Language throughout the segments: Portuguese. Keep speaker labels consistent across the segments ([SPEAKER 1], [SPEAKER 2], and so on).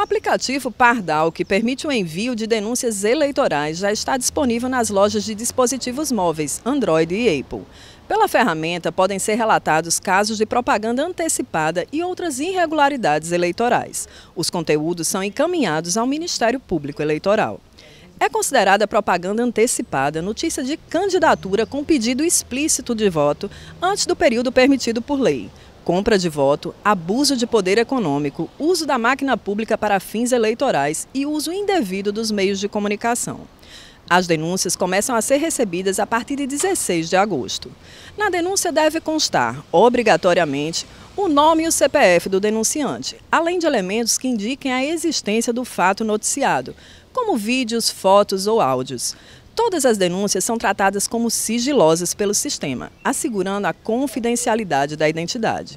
[SPEAKER 1] O aplicativo Pardal, que permite o envio de denúncias eleitorais, já está disponível nas lojas de dispositivos móveis Android e Apple. Pela ferramenta, podem ser relatados casos de propaganda antecipada e outras irregularidades eleitorais. Os conteúdos são encaminhados ao Ministério Público Eleitoral. É considerada propaganda antecipada notícia de candidatura com pedido explícito de voto antes do período permitido por lei, compra de voto, abuso de poder econômico, uso da máquina pública para fins eleitorais e uso indevido dos meios de comunicação. As denúncias começam a ser recebidas a partir de 16 de agosto. Na denúncia deve constar, obrigatoriamente, o nome e o CPF do denunciante, além de elementos que indiquem a existência do fato noticiado, como vídeos, fotos ou áudios. Todas as denúncias são tratadas como sigilosas pelo sistema, assegurando a confidencialidade da identidade.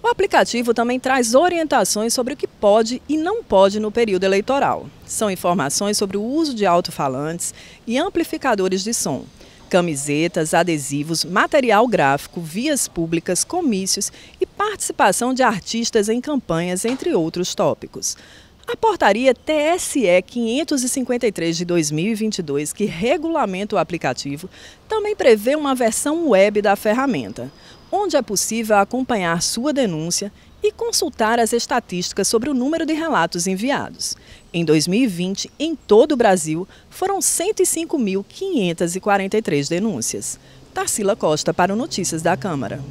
[SPEAKER 1] O aplicativo também traz orientações sobre o que pode e não pode no período eleitoral. São informações sobre o uso de alto-falantes e amplificadores de som, camisetas, adesivos, material gráfico, vias públicas, comícios e participação de artistas em campanhas, entre outros tópicos. A portaria TSE 553 de 2022, que regulamenta o aplicativo, também prevê uma versão web da ferramenta, onde é possível acompanhar sua denúncia e consultar as estatísticas sobre o número de relatos enviados. Em 2020, em todo o Brasil, foram 105.543 denúncias. Tarsila Costa para o Notícias da Câmara.